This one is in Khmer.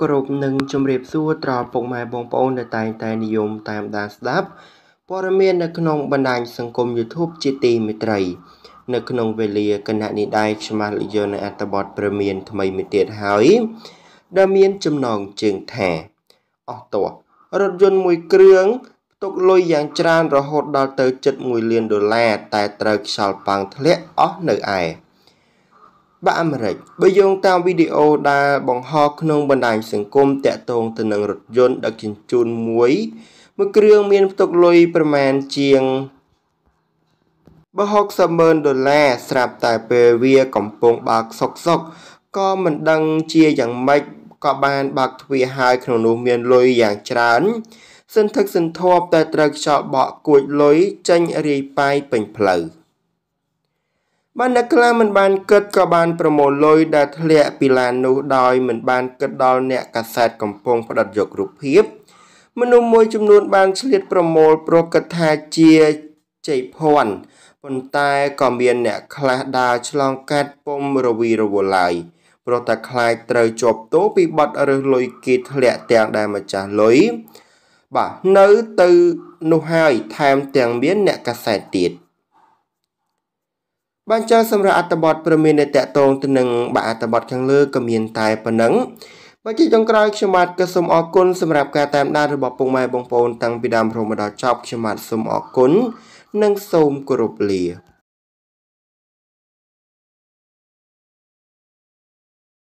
គោរពនិងជម្រាបសួរត្រង់ពុកម៉ែបងប្អូន ដែលតែងតែនិយមតាមដានស្ដាប់ព័ត៌មាននៅក្នុងបណ្ដាញសង្គម YouTube ជាទីមេត្រី នៅក្នុងវេលាគណៈនេះដែរខ្ញុំបានលើកយកនៅអត្ថបទព្រមានថ្មីមួយទៀតហើយដែលមានចំណងជើងថាអស់តោះរថយន្តមួយគ្រឿងផ្ទុកលុយយ៉ាងច្រើនរហូតដល់ទៅ7.1លានដុល្លារតែត្រូវខ្យល់ប៉ាំងធ្លាក់អស់នៅឯបាក់អាមេរិកបើយោងតាមវីដេអូដែលបង្ហោះក្នុងបណ្ដាញសង្គមតាក់ទងទៅនឹងរថយន្តដឹកជញ្ជូនមួយមួយគ្រឿងមានផ្ទុកលុយប្រមាណជាង60,000ដុល្លារស្រាប់តែពេលវាកំពុងបើកសុកសុកក៏មិនដឹងជាយ៉ាងម៉េចក៏បានបើកទ្វារហើយក្នុងនោះមានលុយយ៉ាងច្រើនសន្ធឹកសន្ធាប់តែត្រូវខ្យល់បក់គួចលុយចេញរាយប៉ាយពេញផ្លូវ។បានអ្នកខ្លះមិនបានគិតក៏បានប្រមូលលុយដែលធ្លាក់ពីឡាននោះដោយមិនបានគិតដល់អ្នកកាសែតកំពុងផ្ដិតយករូបភាពមនុស្សមួយចំនួនបានឆ្លៀតប្រមូលប្រកឹតថាជាចៃភ័ណ្ឌប៉ុន្តែក៏មានអ្នកខ្លះដើរឆ្លងកាត់ពុំរវីរវល់ឡើយព្រោះតែខ្លាចត្រូវជាប់ទោសពីបទរើសលុយគេធ្លាក់ទាំងដែលម្ចាស់លុយបាទនៅទៅនោះហើយថែមទាំងមានអ្នកកាសែតទៀត។បានចើសម្រាប់អត្ថបទព្រមមានតកតងទៅនឹងបាក់អត្ថបទខាង លើក៏មានតែប៉ុណ្ណឹងបើជាចុងក្រោយខ្ញុំបាទក៏សូមអរគុណសម្រាប់ការតាមដានរបស់ពុកម៉ែបងប្អូនតាំងពីដើមរហូតមកដល់ចប់ខ្ញុំបាទសូមអរគុណនិងសូមគោរពលា